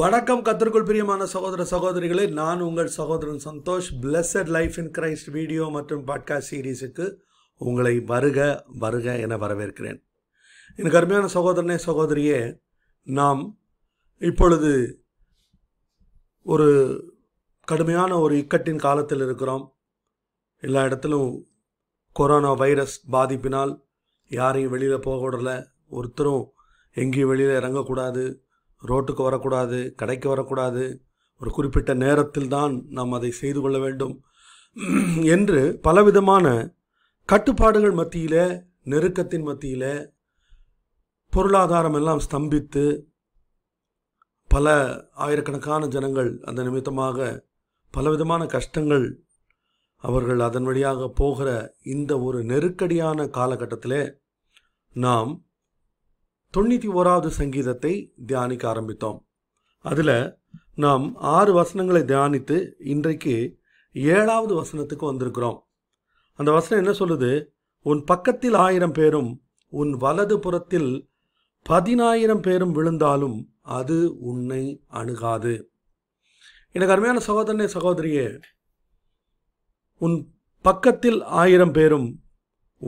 வணக்கம் கத்திற்குள் பிரியமான சகோதர சகோதரிகளே நான் உங்கள் சகோதரன் Santhosh blessed life in Christ video மற்றும் பாட்காஸ்ட் சீரீஸுக்கு உங்களை வருக வருக என வரவேற்கிறேன் எனக்கு அருமையான சகோதரனே சகோதரியே நாம் இப்பொழுது ஒரு கடுமையான ஒரு இக்கட்டின் காலத்தில் இருக்கிறோம் எல்லா இடத்திலும் கொரோனா வைரஸ் பாதிப்பினால் யாரையும் வெளியில் போக ஒருத்தரும் எங்கேயும் வெளியில் இறங்கக்கூடாது ரோட்டுக்கு வரக்கூடாது கடைக்கு வரக்கூடாது ஒரு குறிப்பிட்ட நேரத்தில் தான் நாம் அதை செய்து கொள்ள வேண்டும் என்று பலவிதமான கட்டுப்பாடுகள் மத்தியில் நெருக்கத்தின் மத்தியில் பொருளாதாரம் எல்லாம் ஸ்தம்பித்து பல ஆயிரக்கணக்கான ஜனங்கள் அந்த நிமித்தமாக பலவிதமான கஷ்டங்கள் அவர்கள் அதன் வழியாக போகிற இந்த ஒரு நெருக்கடியான காலகட்டத்தில் நாம் தொண்ணூற்றி ஓராவது சங்கீதத்தை தியானிக்க ஆரம்பித்தோம் அதில் நாம் ஆறு வசனங்களை தியானித்து இன்றைக்கு ஏழாவது வசனத்துக்கு வந்திருக்கிறோம் அந்த வசனம் என்ன சொல்லுது உன் பக்கத்தில் ஆயிரம் பேரும் உன் வலது புறத்தில் பதினாயிரம் பேரும் விழுந்தாலும் அது உன்னை அணுகாது எனக்கு அருமையான சகோதரனே சகோதரியே உன் பக்கத்தில் ஆயிரம் பேரும்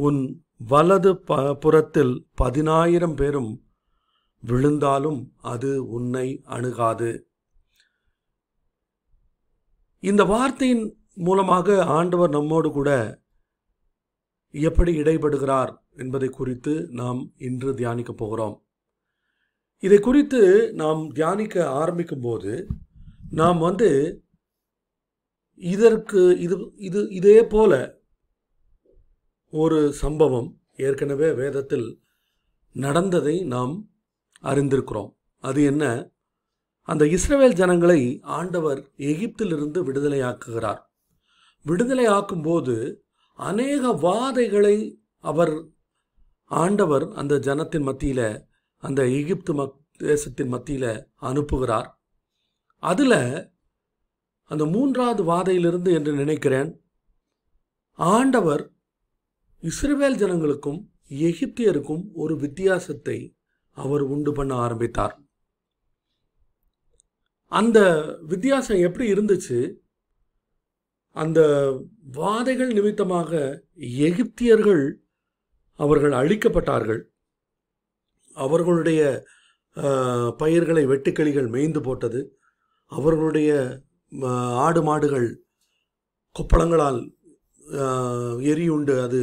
உன் வலது ப புறத்தில் பதினாயிரம் பேரும் விழுந்தாலும் அது உன்னை அணுகாது இந்த வார்த்தையின் மூலமாக ஆண்டவர் நம்மோடு கூட எப்படி இடைபடுகிறார் என்பதை குறித்து நாம் இன்று தியானிக்கப் போகிறோம் இதை குறித்து நாம் தியானிக்க ஆரம்பிக்கும் போது நாம் வந்து இதற்கு இது இது இதே போல ஒரு சம்பவம் ஏற்கனவே வேதத்தில் நடந்ததை நாம் அறிந்திருக்கிறோம் அது என்ன அந்த இஸ்ரேல் ஜனங்களை ஆண்டவர் எகிப்திலிருந்து விடுதலையாக்குகிறார் போது அநேக வாதைகளை அவர் ஆண்டவர் அந்த ஜனத்தின் மத்தியில் அந்த எகிப்து மக் தேசத்தின் மத்தியில் அனுப்புகிறார் அதில் அந்த மூன்றாவது வாதையிலிருந்து என்று நினைக்கிறேன் ஆண்டவர் இஸ்ரேல் ஜனங்களுக்கும் எகிப்தியருக்கும் ஒரு வித்தியாசத்தை அவர் உண்டு பண்ண ஆரம்பித்தார் அந்த வித்தியாசம் எப்படி இருந்துச்சு அந்த வாதைகள் நிமித்தமாக எகிப்தியர்கள் அவர்கள் அழிக்கப்பட்டார்கள் அவர்களுடைய பயிர்களை வெட்டுக்கிளிகள் மேய்ந்து போட்டது அவர்களுடைய ஆடு மாடுகள் கொப்பளங்களால் எரியுண்டு அது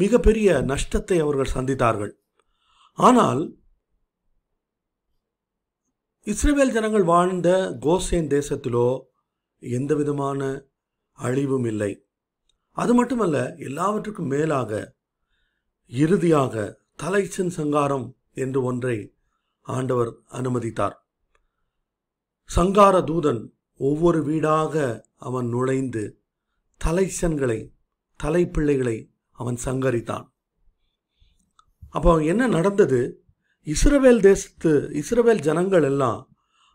மிகப்பெரிய நஷ்டத்தை அவர்கள் சந்தித்தார்கள் ஆனால் இஸ்ரேல் ஜனங்கள் வாழ்ந்த கோசேன் தேசத்திலோ எந்த விதமான அழிவும் இல்லை அது மட்டுமல்ல எல்லாவற்றுக்கும் மேலாக இறுதியாக தலைச்சின் சங்காரம் என்று ஒன்றை ஆண்டவர் அனுமதித்தார் சங்கார தூதன் ஒவ்வொரு வீடாக அவன் நுழைந்து தலைச்சன்களை தலைப்பிள்ளைகளை அவன் சங்கரித்தான் அப்போ என்ன நடந்தது இஸ்ரவேல் தேசத்து இஸ்ரவேல் ஜனங்கள் எல்லாம்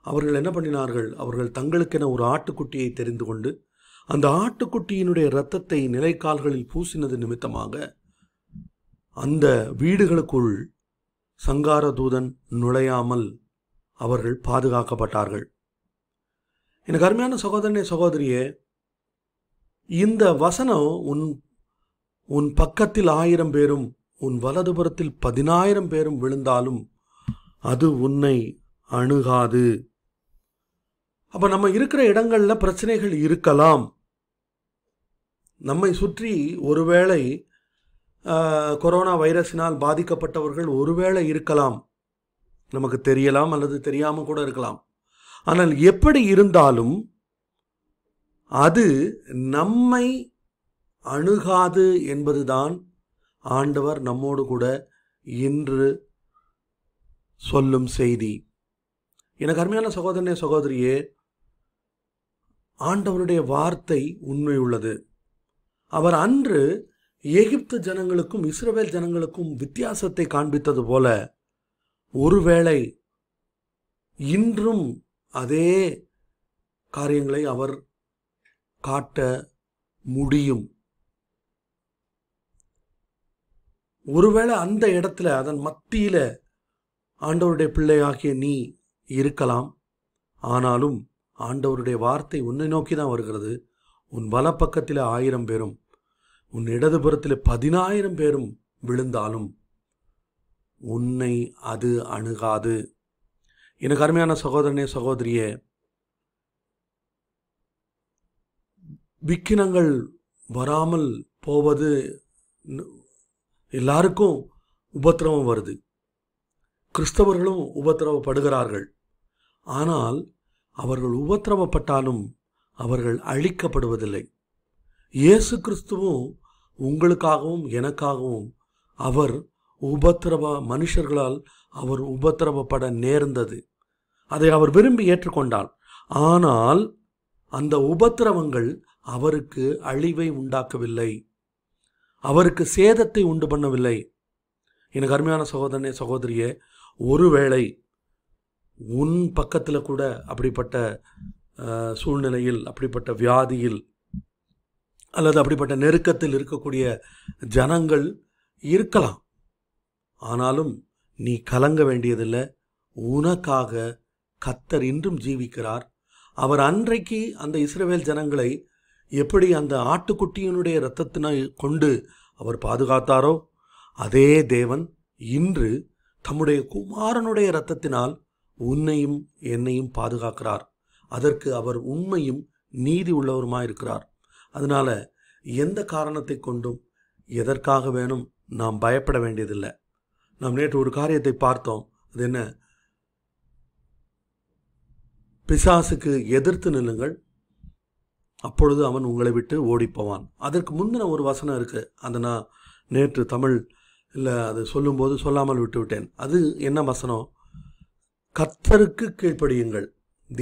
அவர்கள் என்ன பண்ணினார்கள் அவர்கள் தங்களுக்கென ஒரு ஆட்டுக்குட்டியை தெரிந்து கொண்டு அந்த ஆட்டுக்குட்டியினுடைய இரத்தத்தை நிலைக்கால்களில் பூசினது நிமித்தமாக அந்த வீடுகளுக்குள் சங்கார தூதன் நுழையாமல் அவர்கள் பாதுகாக்கப்பட்டார்கள் எனக்கு அருமையான சகோதரனே சகோதரியே இந்த வசனம் உன் உன் பக்கத்தில் ஆயிரம் பேரும் உன் வலதுபுறத்தில் பதினாயிரம் பேரும் விழுந்தாலும் அது உன்னை அணுகாது அப்போ நம்ம இருக்கிற இடங்களில் பிரச்சனைகள் இருக்கலாம் நம்மை சுற்றி ஒருவேளை கொரோனா வைரஸினால் பாதிக்கப்பட்டவர்கள் ஒருவேளை இருக்கலாம் நமக்கு தெரியலாம் அல்லது தெரியாமல் கூட இருக்கலாம் ஆனால் எப்படி இருந்தாலும் அது நம்மை அணுகாது என்பதுதான் ஆண்டவர் நம்மோடு கூட இன்று சொல்லும் செய்தி எனக்கு அருமையான சகோதரனே சகோதரியே ஆண்டவருடைய வார்த்தை உண்மை உள்ளது அவர் அன்று எகிப்து ஜனங்களுக்கும் இஸ்ரவேல் ஜனங்களுக்கும் வித்தியாசத்தை காண்பித்தது போல ஒருவேளை இன்றும் அதே காரியங்களை அவர் காட்ட முடியும் ஒருவேளை அந்த இடத்துல அதன் மத்தியில் ஆண்டவருடைய பிள்ளையாகிய நீ இருக்கலாம் ஆனாலும் ஆண்டவருடைய வார்த்தை உன்னை நோக்கி தான் வருகிறது உன் பக்கத்தில் ஆயிரம் பேரும் உன் இடதுபுறத்தில் பதினாயிரம் பேரும் விழுந்தாலும் உன்னை அது அணுகாது எனக்கு அருமையான சகோதரனே சகோதரியே விக்கினங்கள் வராமல் போவது எல்லாருக்கும் உபத்திரவம் வருது கிறிஸ்தவர்களும் உபத்திரவப்படுகிறார்கள் ஆனால் அவர்கள் உபத்திரவப்பட்டாலும் அவர்கள் அழிக்கப்படுவதில்லை இயேசு கிறிஸ்துவும் உங்களுக்காகவும் எனக்காகவும் அவர் உபத்திரவ மனுஷர்களால் அவர் உபத்திரவப்பட நேர்ந்தது அதை அவர் விரும்பி ஏற்றுக்கொண்டார் ஆனால் அந்த உபத்திரவங்கள் அவருக்கு அழிவை உண்டாக்கவில்லை அவருக்கு சேதத்தை உண்டு பண்ணவில்லை எனக்கு அருமையான சகோதரனே சகோதரியே ஒருவேளை உன் பக்கத்தில் கூட அப்படிப்பட்ட சூழ்நிலையில் அப்படிப்பட்ட வியாதியில் அல்லது அப்படிப்பட்ட நெருக்கத்தில் இருக்கக்கூடிய ஜனங்கள் இருக்கலாம் ஆனாலும் நீ கலங்க வேண்டியதில்லை உனக்காக கத்தர் இன்றும் ஜீவிக்கிறார் அவர் அன்றைக்கு அந்த இஸ்ரேவேல் ஜனங்களை எப்படி அந்த ஆட்டுக்குட்டியினுடைய இரத்தத்தினை கொண்டு அவர் பாதுகாத்தாரோ அதே தேவன் இன்று தம்முடைய குமாரனுடைய இரத்தத்தினால் உன்னையும் என்னையும் பாதுகாக்கிறார் அதற்கு அவர் உண்மையும் நீதி உள்ளவருமாயிருக்கிறார் அதனால் எந்த காரணத்தை கொண்டும் எதற்காக வேணும் நாம் பயப்பட வேண்டியதில்லை நாம் நேற்று ஒரு காரியத்தை பார்த்தோம் அது என்ன பிசாசுக்கு எதிர்த்து நில்லுங்கள் அப்பொழுது அவன் உங்களை விட்டு ஓடிப்போவான் அதற்கு முந்தின ஒரு வசனம் இருக்குது அந்த நான் நேற்று தமிழ் இல்லை அது சொல்லும்போது சொல்லாமல் விட்டு விட்டேன் அது என்ன வசனம் கத்தருக்கு கீழ்ப்படியுங்கள்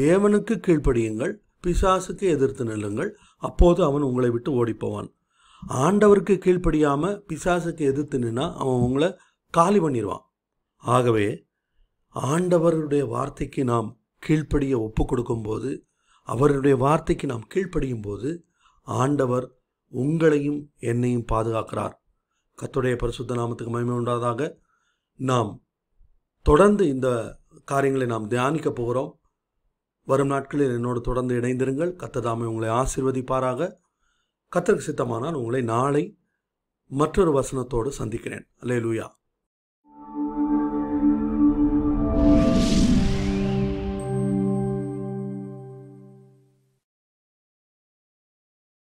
தேவனுக்கு கீழ்ப்படியுங்கள் பிசாசுக்கு எதிர்த்து நில்லுங்கள் அப்போது அவன் உங்களை விட்டு ஓடிப்போவான் ஆண்டவருக்கு கீழ்ப்படியாமல் பிசாசுக்கு எதிர்த்து நின்னா அவன் உங்களை காலி பண்ணிடுவான் ஆகவே ஆண்டவருடைய வார்த்தைக்கு நாம் கீழ்ப்படியை ஒப்பு கொடுக்கும்போது அவருடைய வார்த்தைக்கு நாம் கீழ்ப்படியும் போது ஆண்டவர் உங்களையும் என்னையும் பாதுகாக்கிறார் கத்துடைய பரிசுத்த நாமத்துக்கு மகிமை உண்டாதாக நாம் தொடர்ந்து இந்த காரியங்களை நாம் தியானிக்க போகிறோம் வரும் நாட்களில் என்னோடு தொடர்ந்து இணைந்திருங்கள் கத்ததாமை உங்களை ஆசிர்வதிப்பாராக கத்தருக்கு சித்தமானால் உங்களை நாளை மற்றொரு வசனத்தோடு சந்திக்கிறேன் அல்லே லூயா